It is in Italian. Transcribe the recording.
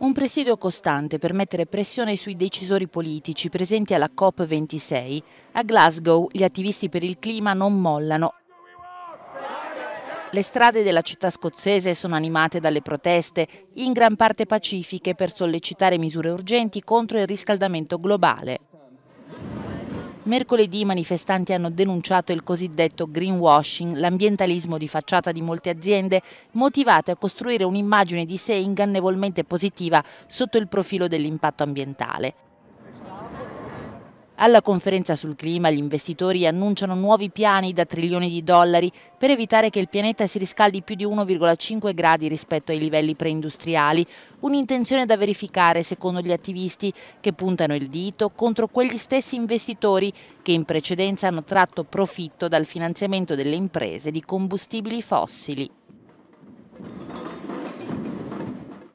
Un presidio costante per mettere pressione sui decisori politici presenti alla COP26. A Glasgow gli attivisti per il clima non mollano. Le strade della città scozzese sono animate dalle proteste, in gran parte pacifiche, per sollecitare misure urgenti contro il riscaldamento globale. Mercoledì i manifestanti hanno denunciato il cosiddetto greenwashing, l'ambientalismo di facciata di molte aziende motivate a costruire un'immagine di sé ingannevolmente positiva sotto il profilo dell'impatto ambientale. Alla conferenza sul clima gli investitori annunciano nuovi piani da trilioni di dollari per evitare che il pianeta si riscaldi più di 1,5 gradi rispetto ai livelli preindustriali, un'intenzione da verificare secondo gli attivisti che puntano il dito contro quegli stessi investitori che in precedenza hanno tratto profitto dal finanziamento delle imprese di combustibili fossili.